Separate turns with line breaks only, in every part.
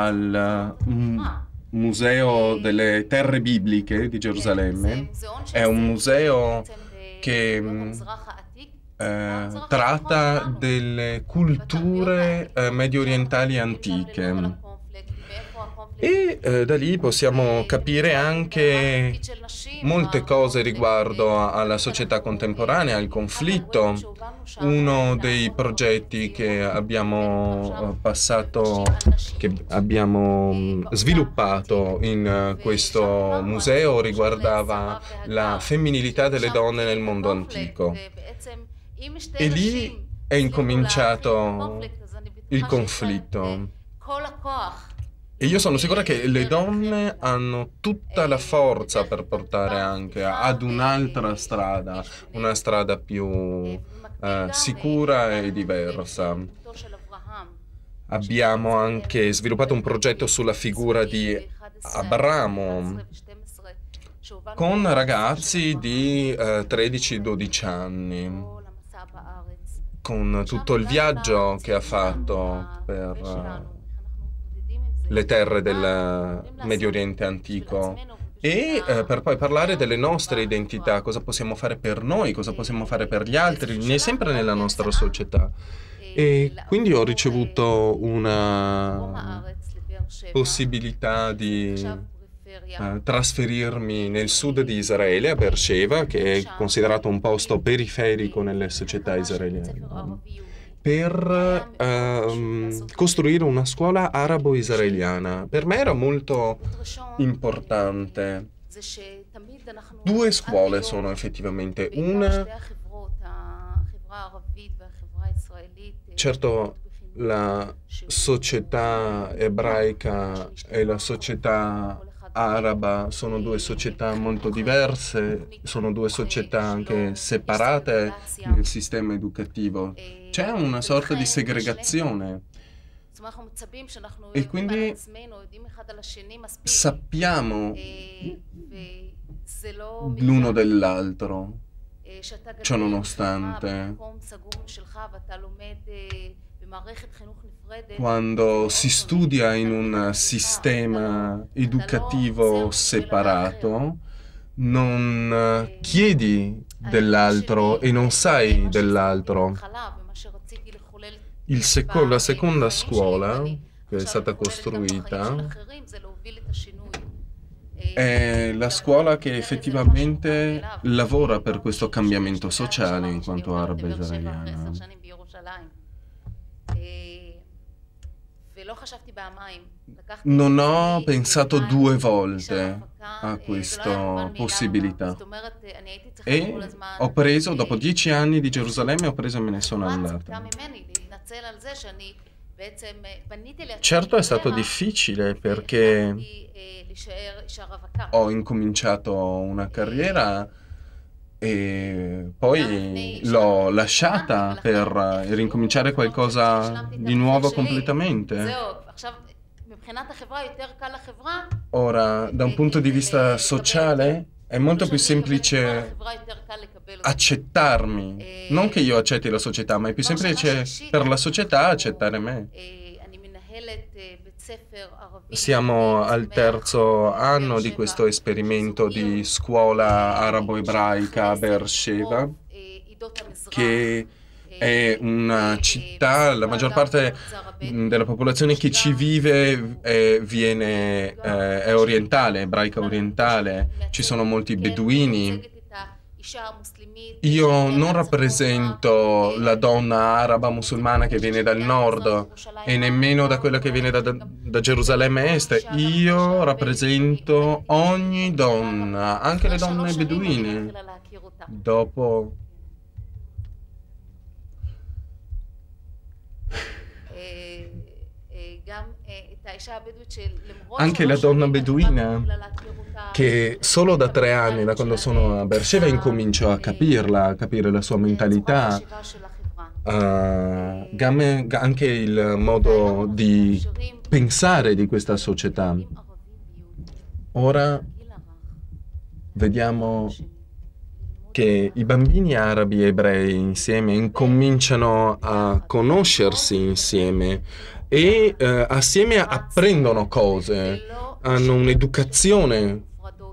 al mm, ah. Museo delle Terre Bibliche di Gerusalemme. È un museo che mm, eh, tratta delle culture eh, medio orientali diciamo antiche. E eh, da lì possiamo capire anche molte cose riguardo alla società contemporanea, al conflitto, uno dei progetti che abbiamo eh, passato, che abbiamo mm, sviluppato in eh, questo museo riguardava la femminilità delle donne nel mondo antico.
E lì
è incominciato il conflitto. E io sono sicura che le donne hanno tutta la forza per portare anche ad un'altra strada, una strada più eh, sicura e diversa. Abbiamo anche sviluppato un progetto sulla figura di Abramo con ragazzi di eh, 13-12 anni, con tutto il viaggio che ha fatto per eh, le terre del Medio Oriente antico e eh, per poi parlare delle nostre identità, cosa possiamo fare per noi, cosa possiamo fare per gli altri, sempre nella nostra società. E quindi ho ricevuto una possibilità di eh, trasferirmi nel sud di Israele, a Beersheba, che è considerato un posto periferico nelle società israeliane per uh, costruire una scuola arabo-israeliana. Per me era molto importante.
Due scuole
sono effettivamente una. Certo, la società ebraica e la società araba sono due società molto diverse, sono due società anche separate nel sistema educativo. C'è una sorta di segregazione.
E quindi
sappiamo l'uno dell'altro.
Ciò nonostante,
quando si studia in un sistema educativo separato, non eh, chiedi dell'altro e non sai dell'altro. Seco la seconda scuola che è stata costruita è la scuola che effettivamente lavora per questo cambiamento sociale in quanto araba israeliana. Non ho pensato due volte a questa possibilità e ho preso, dopo dieci anni di Gerusalemme, ho preso e me ne sono andata.
Eh, certo è stato difficile
perché
eh, ho
incominciato una carriera e poi l'ho lasciata per ricominciare cioè, qualcosa di nuovo completamente. Ora, da un punto di vista sociale, è molto più semplice accettarmi. Non che io accetti la società, ma è più semplice per la società accettare me. Ah, Siamo al terzo anno di questo esperimento di scuola arabo-ebraica a Beersheba, che è una città, la maggior parte della popolazione che ci vive è, viene, eh, è orientale, ebraica orientale, ci sono molti beduini io non rappresento la donna araba musulmana che viene dal nord e nemmeno da quella che viene da, da Gerusalemme Est. Io rappresento ogni donna, anche le donne beduine. Dopo
Cioè, anche la donna beduina, che
solo da tre anni, da quando cioè, sono a Beersheba, incomincio a capirla, a capire la sua mentalità, Uh, anche il modo di pensare di questa società. Ora vediamo che i bambini arabi e ebrei insieme incominciano a conoscersi insieme e eh, assieme apprendono cose, hanno un'educazione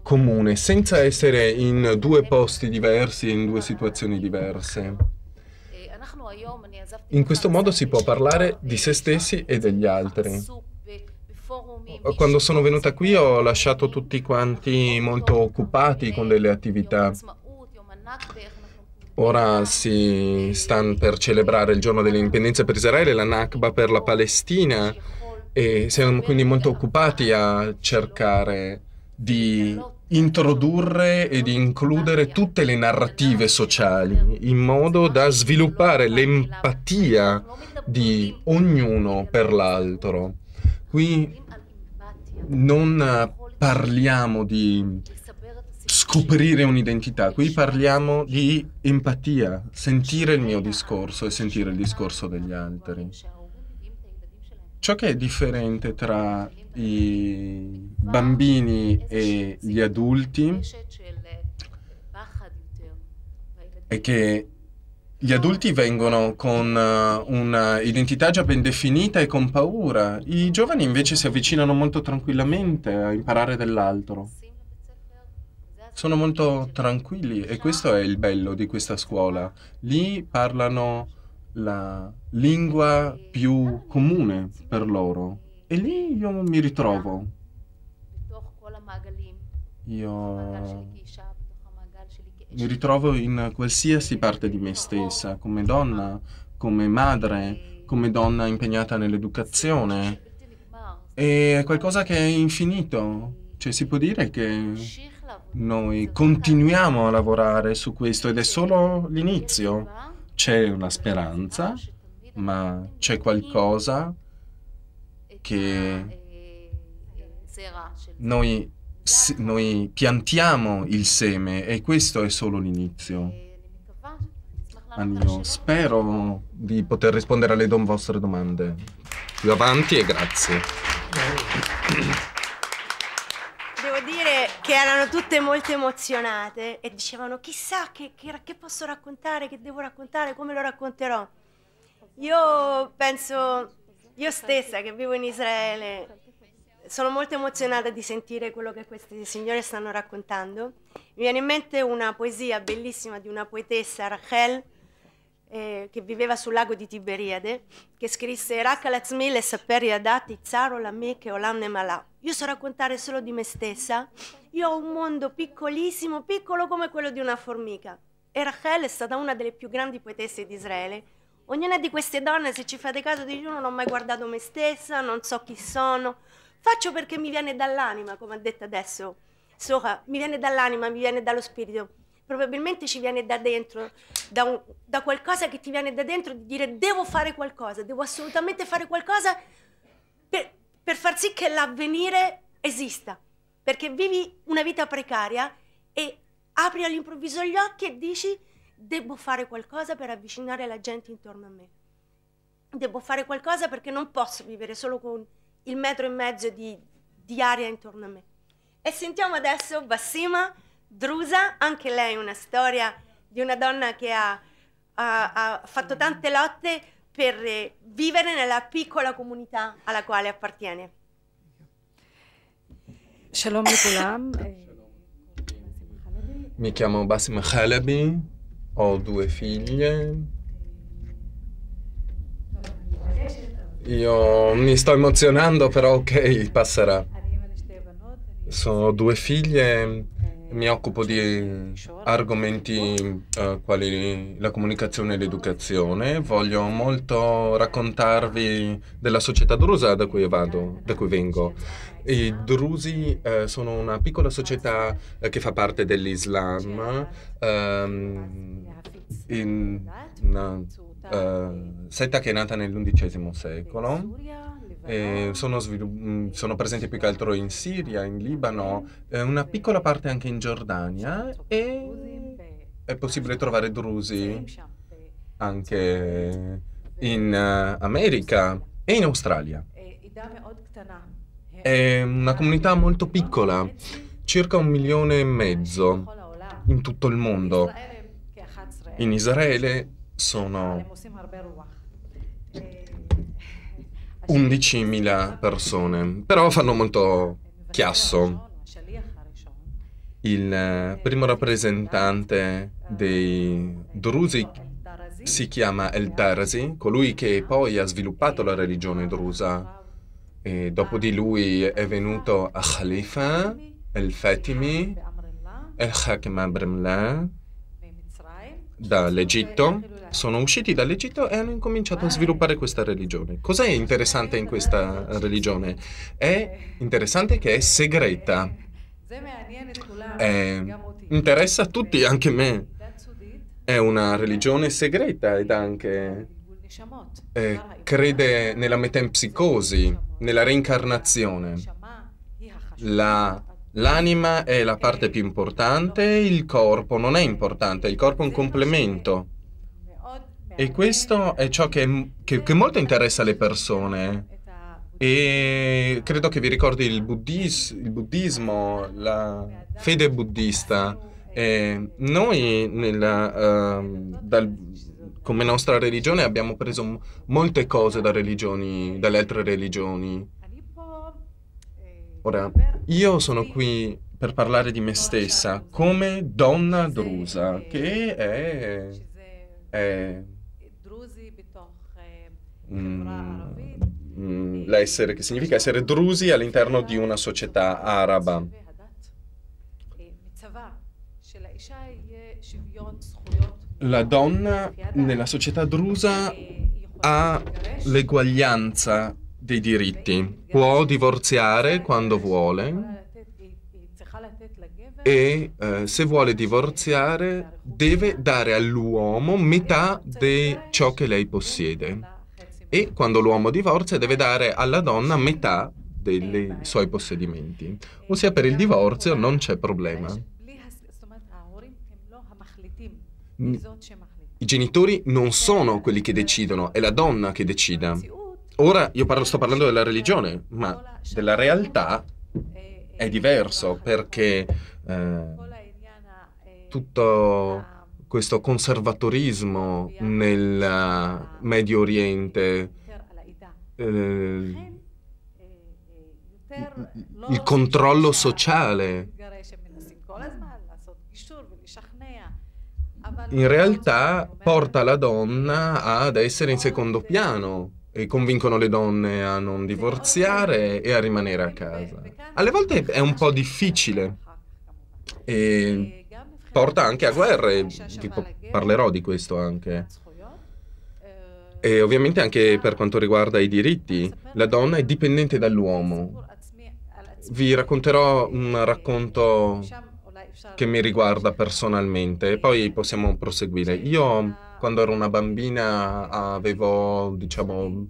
comune, senza essere in due posti diversi, in due situazioni diverse. In questo modo si può parlare di se stessi e degli altri. Quando sono venuta qui ho lasciato tutti quanti molto occupati con delle attività Ora si stanno per celebrare il giorno dell'indipendenza per Israele, la Nakba per la Palestina e siamo quindi molto occupati a cercare di introdurre e di includere tutte le narrative sociali in modo da sviluppare l'empatia di ognuno per l'altro. Qui non parliamo di scoprire un'identità, qui parliamo di empatia, sentire il mio discorso e sentire il discorso degli altri. Ciò che è differente tra i bambini e gli adulti è che gli adulti vengono con eh, un'identità già ben definita e con paura, i giovani invece si avvicinano molto tranquillamente a imparare dell'altro sono molto tranquilli e questo è il bello di questa scuola. Lì parlano la lingua più comune per loro e lì io mi ritrovo. Io mi ritrovo in qualsiasi parte di me stessa, come donna, come madre, come donna impegnata nell'educazione. E è qualcosa che è infinito. Cioè si può dire che noi continuiamo a lavorare su questo ed è solo l'inizio. C'è una speranza, ma c'è qualcosa che noi, noi piantiamo il seme e questo è solo l'inizio. Animo, spero di poter rispondere alle vostre domande più avanti e grazie.
che erano tutte molto emozionate e dicevano chissà che, che, che posso raccontare, che devo raccontare, come lo racconterò. Io penso, io stessa che vivo in Israele, sono molto emozionata di sentire quello che queste signore stanno raccontando. Mi viene in mente una poesia bellissima di una poetessa, Rachel, eh, che viveva sul lago di Tiberiade, che scrisse Rakalatzmile saperi adati, zaro la me che olam ne malà. Io so raccontare solo di me stessa io ho un mondo piccolissimo, piccolo come quello di una formica. E Rachel è stata una delle più grandi poetesse di Israele. Ognuna di queste donne, se ci fate caso, di io non ho mai guardato me stessa, non so chi sono. Faccio perché mi viene dall'anima, come ha detto adesso Soha. Mi viene dall'anima, mi viene dallo spirito. Probabilmente ci viene da dentro, da, un, da qualcosa che ti viene da dentro di dire devo fare qualcosa, devo assolutamente fare qualcosa per, per far sì che l'avvenire esista perché vivi una vita precaria e apri all'improvviso gli occhi e dici devo fare qualcosa per avvicinare la gente intorno a me. Devo fare qualcosa perché non posso vivere solo con il metro e mezzo di, di aria intorno a me. E sentiamo adesso Bassima Drusa, anche lei una storia di una donna che ha, ha, ha fatto tante lotte per vivere nella piccola comunità alla quale appartiene.
שלום לכולם. Eh, mi chiamo Basim Khalabi, ho due figlie. Io mi sto emozionando, però ok, passerà. Sono due figlie mi occupo di argomenti eh, quali la comunicazione e l'educazione. Voglio molto raccontarvi della società drusa da cui, vado, da cui vengo. I drusi eh, sono una piccola società eh, che fa parte dell'Islam, ehm, una eh, setta che è nata nell'undicesimo secolo eh, sono, svilu- mm, sono, presenti più che altro in Siria, in Libano, eh, una piccola parte anche in Giordania
e
è possibile trovare drusi anche in uh, America e in Australia. È una comunità molto piccola, circa un milione e mezzo in tutto il mondo. In Israele sono 11.000 persone, però fanno molto chiasso. Il eh, primo rappresentante dei drusi si chiama El Tarasi, colui che poi ha sviluppato la religione drusa. E dopo di lui è venuto a Khalifa, El Fatimi, El Hakim Abramla dall'Egitto Certo. sono usciti dall'Egitto e hanno incominciato a ah. sviluppare questa religione. Cos'è interessante in questa religione? È interessante che è segreta. È, eh, interessa a tutti, anche a me. È una religione segreta ed anche eh, crede nella metempsicosi, nella reincarnazione. La L'anima è la parte più importante, il corpo non è importante, il corpo è un complemento. E questo è ciò che, che, che molto interessa le persone. E credo che vi ricordi il, buddis, il buddismo, la fede buddista. E noi nella, uh, ehm, dal, come nostra religione abbiamo preso molte cose da religioni, dalle altre religioni. Ora, io sono qui per parlare di me stessa come donna drusa, che è, è l'essere, che significa essere drusi all'interno di una società araba. La donna nella società drusa ha l'eguaglianza dei diritti, può divorziare quando vuole e eh, se vuole divorziare deve dare all'uomo metà di ciò che lei possiede e quando l'uomo divorzia deve dare alla donna metà dei suoi possedimenti. Ossia per il divorzio non c'è problema. I genitori non sono quelli che decidono, è la donna che decida. Ora io parlo, sto parlando della religione, ma della realtà è diverso perché eh, tutto questo conservatorismo nel eh, Medio Oriente, eh,
il controllo
sociale. In realtà porta la donna ad essere in secondo piano e convincono le donne a non divorziare e a rimanere a casa. Alle volte è un po' difficile. E porta anche a guerre, tipo parlerò di questo anche. E ovviamente anche per quanto riguarda i diritti, la donna è dipendente dall'uomo. Vi racconterò un racconto che mi riguarda personalmente e poi possiamo proseguire. Io quando ero una bambina avevo, diciamo,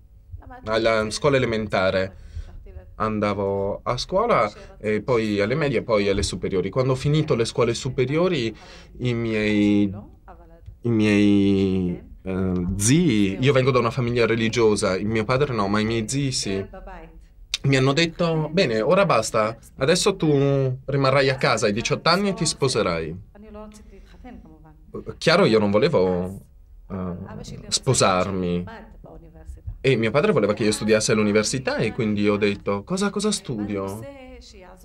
alla scuola elementare, andavo a scuola e poi alle medie e poi alle superiori. Quando ho finito le scuole superiori i miei, i miei eh, zii, io vengo da una famiglia religiosa, il mio padre no, ma i miei zii sì mi hanno detto, bene, ora basta, adesso tu rimarrai a casa ai 18 anni e ti sposerai. Chiaro, io non volevo uh, sposarmi, e mio padre voleva che io studiasse all'università e quindi ho detto cosa, cosa studio?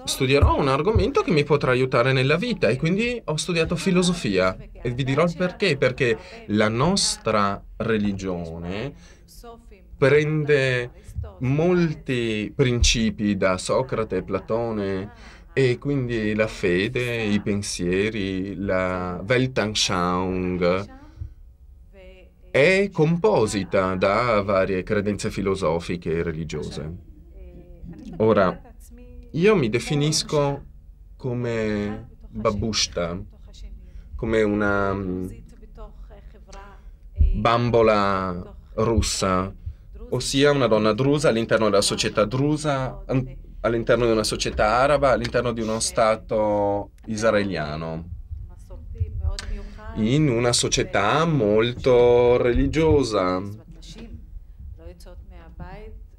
Studierò un argomento che mi potrà aiutare nella vita e quindi ho studiato filosofia e vi dirò il perché, perché la nostra religione prende molti principi da Socrate, Platone e quindi la fede, i pensieri, la Weltanschauung è composita da varie credenze filosofiche e religiose. Ora, io mi definisco come babushta, come una mm, bambola russa, ossia una donna drusa all'interno della società drusa, all'interno di una società araba, all'interno di uno stato israeliano in una società molto religiosa.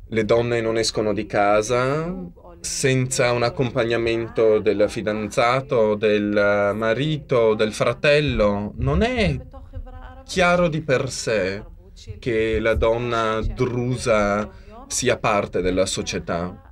Le donne non escono di casa senza un accompagnamento del fidanzato, del marito, del fratello. Non è chiaro di per sé che la donna drusa sia parte della società.